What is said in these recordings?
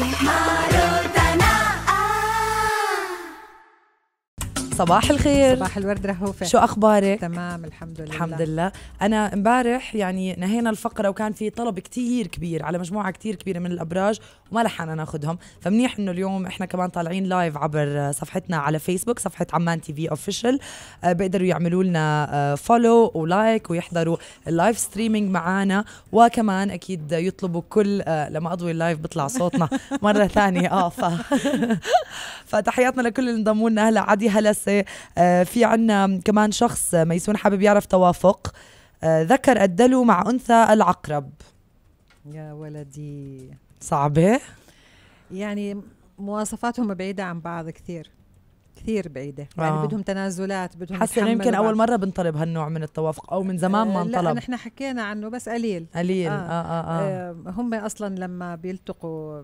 妈。صباح الخير صباح الورد رهوفة شو أخبارك؟ تمام الحمد لله الحمد لله أنا امبارح يعني نهينا الفقرة وكان في طلب كتير كبير على مجموعة كتير كبيرة من الأبراج وما لحقنا ناخدهم فمنيح إنه اليوم إحنا كمان طالعين لايف عبر صفحتنا على فيسبوك صفحة عمان تي في أوفيشال آه، بيقدروا يعملوا لنا فولو آه، ولايك ويحضروا اللايف ستريمينج معانا وكمان أكيد يطلبوا كل آه، لما أضوي اللايف بيطلع صوتنا مرة ثانية آه ف... فتحياتنا لكل اللي انضموا لنا هلا عدي هلس السياسة في عنا كمان شخص ميسون حابب يعرف توافق آه، ذكر الدلو مع أنثى العقرب يا ولدي صعبة يعني مواصفاتهم بعيدة عن بعض كثير كثير بعيده يعني آه. يعني بدهم تنازلات بدهم حسنا يمكن بعض. اول مره بنطلب هالنوع من التوافق او من زمان ما آه، انطلب لا نحن حكينا عنه بس قليل قليل آه. آه آه آه. آه، هم اصلا لما بيلتقوا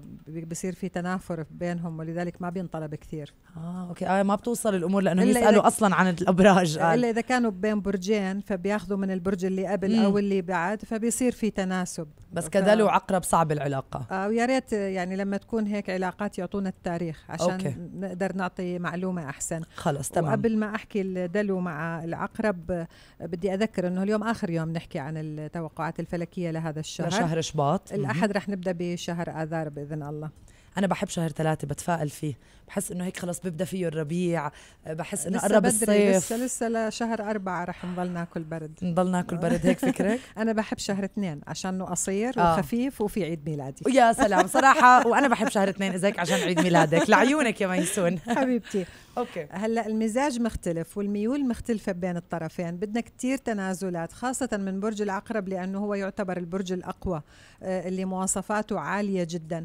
بصير في تنافر بينهم ولذلك ما بينطلب كثير اه اوكي آه ما بتوصل الامور لانه يسالوا اصلا عن الابراج آه. الا اذا كانوا بين برجين فبياخذوا من البرج اللي قبل م. او اللي بعد فبيصير في تناسب بس كدلو وعقرب عقرب صعب العلاقه آه، ويا ريت يعني لما تكون هيك علاقات يعطونا التاريخ عشان أوكي. نقدر نعطي معلومه احسن خلص تمام وقبل ما احكي الدلو مع العقرب بدي اذكر انه اليوم اخر يوم نحكي عن التوقعات الفلكيه لهذا الشهر شهر شباط الاحد رح نبدا بشهر اذار باذن الله انا بحب شهر ثلاثة بتفائل فيه بحس انه هيك خلص ببدا فيه الربيع بحس انه قرب الصيف لسه لسه لشهر أربعة رح نضل ناكل برد نضل ناكل برد هيك فكرك انا بحب شهر اثنين عشان انه قصير آه. وخفيف وفي عيد ميلادي يا سلام صراحه وانا بحب شهر اثنين اذا هيك عشان عيد ميلادك لعيونك يا ميسون حبيبتي اوكي هلا المزاج مختلف والميول مختلفه بين الطرفين بدنا كتير تنازلات خاصه من برج العقرب لانه هو يعتبر البرج الاقوى آه، اللي مواصفاته عاليه جدا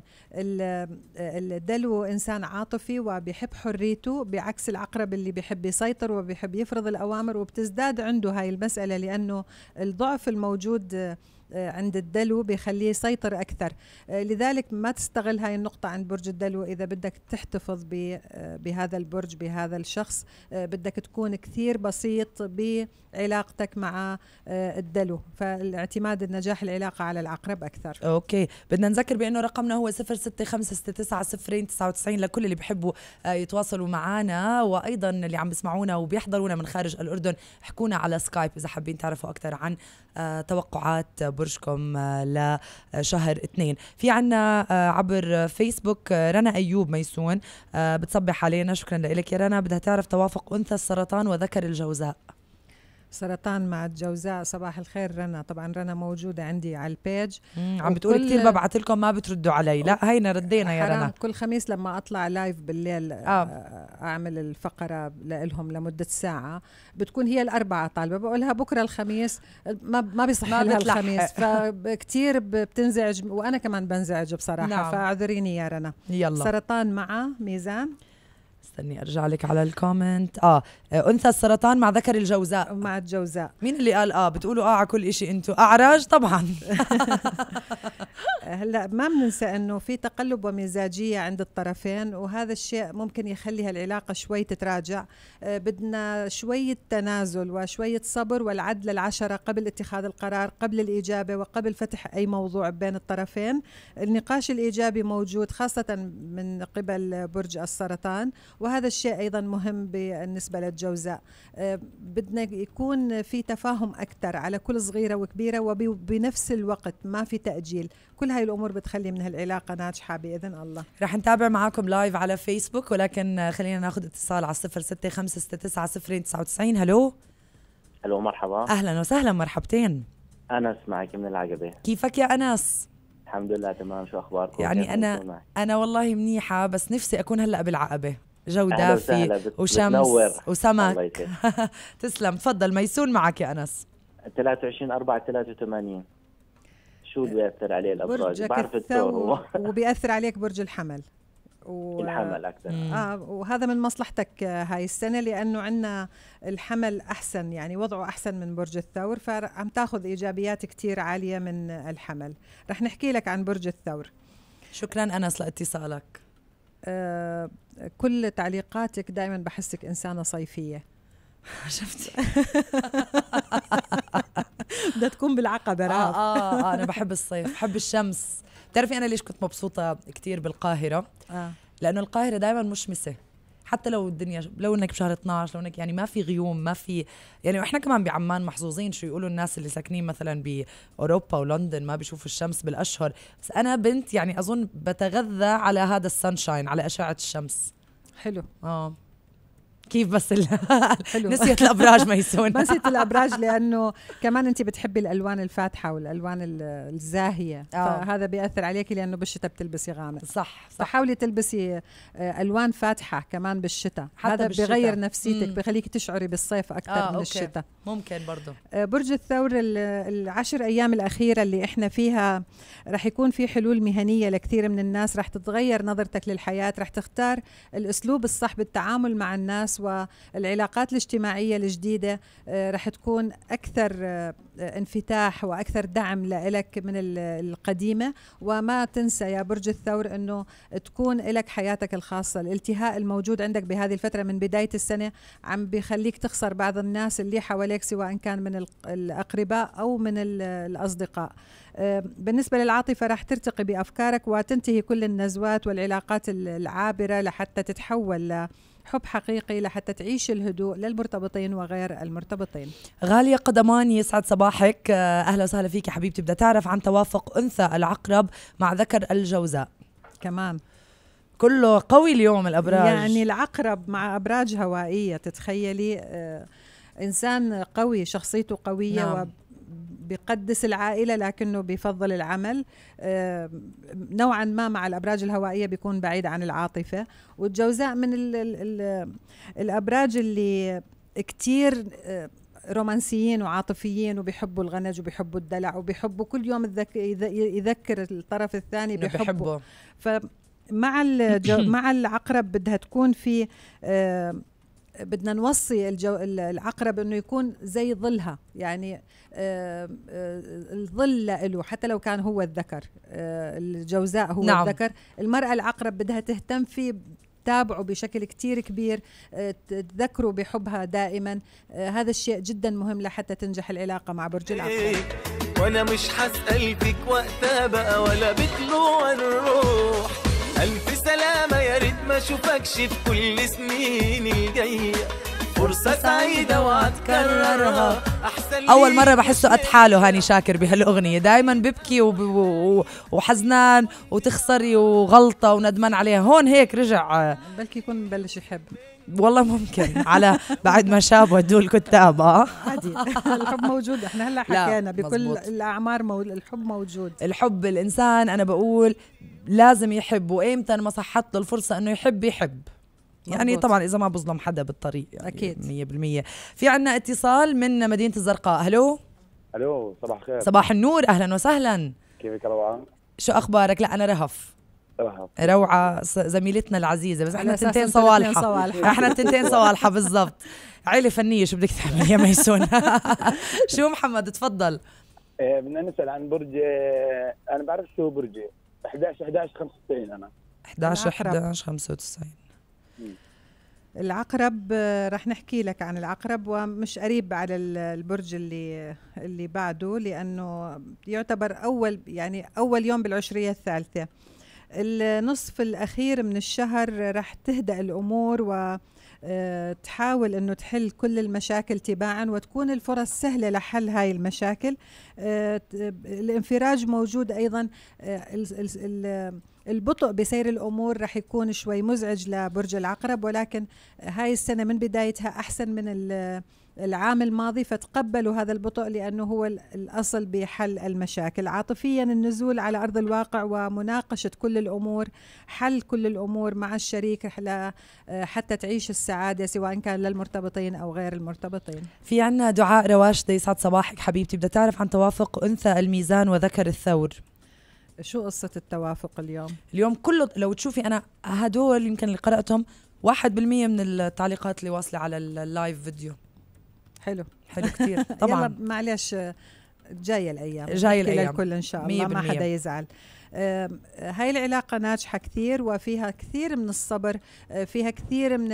الدلو انسان عاطفي وبيحب حريته بعكس العقرب اللي بيحب يسيطر وبيحب يفرض الاوامر وبتزداد عنده هاي المساله لانه الضعف الموجود آه، عند الدلو بيخليه يسيطر اكثر آه، لذلك ما تستغل هاي النقطه عند برج الدلو اذا بدك تحتفظ آه، بهذا البرج بهذا الشخص بدك تكون كثير بسيط بعلاقتك مع الدلو فالاعتماد النجاح العلاقه على العقرب اكثر اوكي بدنا نذكر بانه رقمنا هو 0656690299 لكل اللي بحبوا يتواصلوا معنا وايضا اللي عم بيسمعونا وبيحضرونا من خارج الاردن احكونا على سكايب اذا حابين تعرفوا اكثر عن توقعات برجكم آه، لشهر اثنين في عنا آه، عبر فيسبوك آه، رنا أيوب ميسون بتصبح علينا شكرا لك يا رنا بدها تعرف توافق أنثى السرطان وذكر الجوزاء سرطان مع الجوزاء صباح الخير رنا طبعا رنا موجوده عندي على البيج عم بتقولي كثير ببعث لكم ما بتردوا علي لا هينا ردينا يا رنا كل خميس لما اطلع لايف بالليل آه. آه. اعمل الفقره لهم لمده ساعه بتكون هي الاربعه طالبه بقولها بكره الخميس ما ما بيصح ما لها الخميس فكتير بتنزعج وانا كمان بنزعج بصراحه نعم. فاعذريني يا رنا يلا سرطان مع ميزان استني ارجع لك على الكومنت اه انثى السرطان مع ذكر الجوزاء مع الجوزاء مين اللي قال اه بتقولوا اه على كل شيء انتم اعراج طبعا هلا ما بننسى انه في تقلب ومزاجيه عند الطرفين وهذا الشيء ممكن يخلي هالعلاقه شوي تتراجع آه، بدنا شويه تنازل وشويه صبر والعدل العشره قبل اتخاذ القرار قبل الاجابه وقبل فتح اي موضوع بين الطرفين النقاش الايجابي موجود خاصه من قبل برج السرطان وهذا الشيء أيضا مهم بالنسبة للجوزاء آه، بدنا يكون في تفاهم أكثر على كل صغيرة وكبيرة وبنفس الوقت ما في تأجيل كل هاي الأمور بتخلي من هالعلاقة ناجحة بإذن الله رح نتابع معكم لايف على فيسبوك ولكن خلينا ناخذ اتصال على الصفر ستة خمسة ستة تسعة صفرين تسعة وتسعين هلو هلو مرحبا أهلا وسهلا مرحبتين أنس معك من العقبة كيفك يا أنس؟ الحمد لله تمام شو اخباركم يعني انا انا والله منيحه بس نفسي اكون هلا بالعقبه جودة في وشمس وسمك تسلم تفضل ميسون معك يا انس 23 4 83 شو اللي بياثر عليه الابراج بعرف الثور وبياثر عليك برج الحمل و... الحمل اكثر اه وهذا من مصلحتك هاي السنه لانه عندنا الحمل احسن يعني وضعه احسن من برج الثور فعم تاخذ ايجابيات كثير عاليه من الحمل رح نحكي لك عن برج الثور شكرا انس لاتصالك آه، كل تعليقاتك دائما بحسك انسانه صيفيه شفتي بدها تكون بالعقبه آه, آه, اه انا بحب الصيف بحب الشمس بتعرفي انا ليش كنت مبسوطه كثير بالقاهره آه. لانه القاهره دائما مشمسه حتى لو الدنيا لو انك بشهر 12 لو انك يعني ما في غيوم ما في يعني احنا كمان بعمان محظوظين شو يقولوا الناس اللي ساكنين مثلا باوروبا ولندن ما بيشوفوا الشمس بالاشهر بس انا بنت يعني اظن بتغذى على هذا السانشاين على اشعه الشمس حلو اه كيف بس حلو. نسيت الابراج ميسون نسيت الابراج لانه كمان انت بتحبي الالوان الفاتحه والالوان الزاهيه أوه. فهذا بياثر عليكي لانه بالشتاء بتلبسي غامق صح, صح. فحاولي تلبسي آه، الوان فاتحه كمان بالشتاء حتى هذا بغير نفسيتك بخليك تشعري بالصيف اكثر آه، من أوكي. الشتاء ممكن برضه آه، برج الثور العشر ايام الاخيره اللي احنا فيها رح يكون في حلول مهنيه لكثير من الناس رح تتغير نظرتك للحياه رح تختار الاسلوب الصح بالتعامل مع الناس والعلاقات الاجتماعية الجديدة آه، رح تكون أكثر آه، انفتاح وأكثر دعم لك من القديمة وما تنسى يا برج الثور أنه تكون إلك حياتك الخاصة الالتهاء الموجود عندك بهذه الفترة من بداية السنة عم بخليك تخسر بعض الناس اللي حواليك سواء كان من الأقرباء أو من الأصدقاء آه، بالنسبة للعاطفة راح ترتقي بأفكارك وتنتهي كل النزوات والعلاقات العابرة لحتى تتحول حب حقيقي لحتى تعيش الهدوء للمرتبطين وغير المرتبطين غالية قدمان يسعد صباحك آه، أهلا وسهلا فيك يا حبيبتي بدها تعرف عن توافق أنثى العقرب مع ذكر الجوزاء كمان كله قوي اليوم الأبراج يعني العقرب مع أبراج هوائية تتخيلي آه، إنسان قوي شخصيته قوية نعم. بقدس العائله لكنه بفضل العمل آه، نوعا ما مع الابراج الهوائيه بيكون بعيد عن العاطفه والجوزاء من الـ الـ الابراج اللي كتير آه، رومانسيين وعاطفيين وبيحبوا الغنج وبيحبوا الدلع وبيحبوا كل يوم يذكر الطرف الثاني بحبه بيحبه. فمع مع العقرب بدها تكون في آه، بدنا نوصي الجو العقرب انه يكون زي ظلها يعني آه، آه، الظل له حتى لو كان هو الذكر آه، الجوزاء هو نعم. الذكر المراه العقرب بدها تهتم فيه تتابعه بشكل كتير كبير تذكره بحبها دائما هذا الشيء جدا مهم لحتى تنجح العلاقة مع برج العقرب إيه، وانا مش حاسألك وقتها بقى ولا بطلوع الروح ألف سلامة يا ريت ما أشوفكش في كل سنين الجاية فرصة سعيدة وأتكررها أحسن أول مرة بحسه قد حاله هاني شاكر بهالأغنية دايما ببكي وب... و... وحزنان وتخسري وغلطة وندمان عليها هون هيك رجع بلكي يكون مبلش يحب والله ممكن على بعد ما شاب ودوه الكتاب اه عادي الحب موجود احنا هلا حكينا بكل مزبوط. الاعمار مو... الحب موجود الحب الانسان انا بقول لازم يحب وايمتى ما صحت له الفرصه انه يحب يحب يعني طبعا اذا ما بظلم حدا بالطريق يعني اكيد 100% في عنا اتصال من مدينه الزرقاء هلو الو صباح الخير صباح النور اهلا وسهلا كيفك روعه شو اخبارك لا انا رهف روعه روعه زميلتنا العزيزه بس احنا تنتين صوالحه, صوالحة. احنا تنتين صوالحه بالضبط عيله فنيه شو بدك تعمل يا ميسون شو محمد تفضل إيه، بدنا نسال عن برج انا بعرف شو برجي 11 11 95 انا 11 11 95 العقرب آه، رح نحكي لك عن العقرب ومش قريب على البرج اللي اللي بعده لانه يعتبر اول يعني اول يوم بالعشريه الثالثه النصف الاخير من الشهر رح تهدأ الامور و آه، تحاول انه تحل كل المشاكل تباعا وتكون الفرص سهله لحل هاي المشاكل آه، الانفراج موجود ايضا البطء بسير الامور رح يكون شوي مزعج لبرج العقرب ولكن هاي السنه من بدايتها احسن من العام الماضي فتقبلوا هذا البطء لانه هو الاصل بحل المشاكل عاطفيا النزول على ارض الواقع ومناقشه كل الامور حل كل الامور مع الشريك حتى تعيش السعاده سواء كان للمرتبطين او غير المرتبطين في عنا دعاء رواش يسعد صباحك حبيبتي بدها تعرف عن توافق انثى الميزان وذكر الثور شو قصة التوافق اليوم؟ اليوم كله لو تشوفي أنا هدول يمكن اللي قرأتهم واحد بالمية من التعليقات اللي واصلة على اللايف فيديو حلو حلو كتير طبعا يلا معلش جايه الايام جايه الايام الكل ان شاء الله ما حدا يزعل هاي العلاقة ناجحة كثير وفيها كثير من الصبر آه، فيها كثير من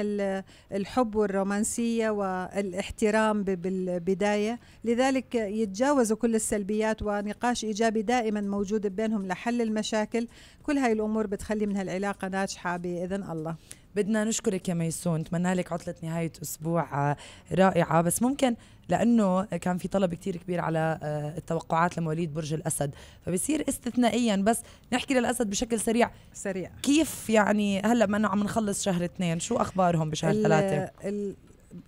الحب والرومانسية والاحترام بالبداية لذلك يتجاوزوا كل السلبيات ونقاش إيجابي دائما موجود بينهم لحل المشاكل كل هاي الأمور بتخلي من هالعلاقة ناجحة بإذن الله بدنا نشكرك يا ميسون نتمنى لك عطله نهايه اسبوع آه، رائعه بس ممكن لانه كان في طلب كتير كبير على آه، التوقعات لمواليد برج الاسد فبصير استثنائيا بس نحكي للاسد بشكل سريع سريع كيف يعني هلا ما عم نخلص شهر اثنين شو اخبارهم بشهر ثلاثه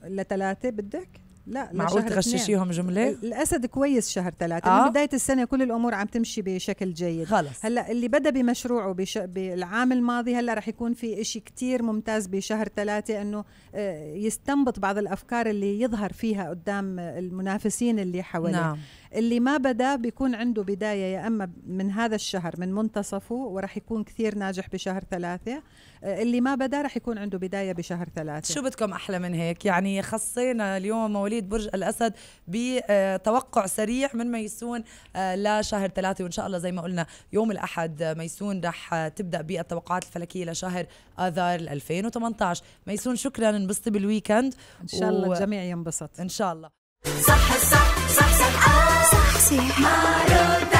لثلاثه بدك لا معقول تغششيهم جمله الاسد كويس شهر ثلاثة يعني آه؟ من بدايه السنه كل الامور عم تمشي بشكل جيد خلص هلا اللي بدا بمشروعه بش... بالعام الماضي هلا رح يكون في إشي كتير ممتاز بشهر ثلاثة انه آه، يستنبط بعض الافكار اللي يظهر فيها قدام المنافسين اللي حواليه نعم. اللي ما بدا بيكون عنده بدايه يا اما من هذا الشهر من منتصفه وراح يكون كثير ناجح بشهر ثلاثه آه، اللي ما بدا راح يكون عنده بدايه بشهر ثلاثه شو بدكم احلى من هيك يعني خصينا اليوم مواليد برج الاسد بتوقع سريع من ميسون آه، لشهر ثلاثه وان شاء الله زي ما قلنا يوم الاحد ميسون راح تبدا بالتوقعات الفلكيه لشهر اذار 2018 ميسون شكرا انبسطي بالويكند ان شاء الله و... الجميع ينبسط ان شاء الله صح نفسي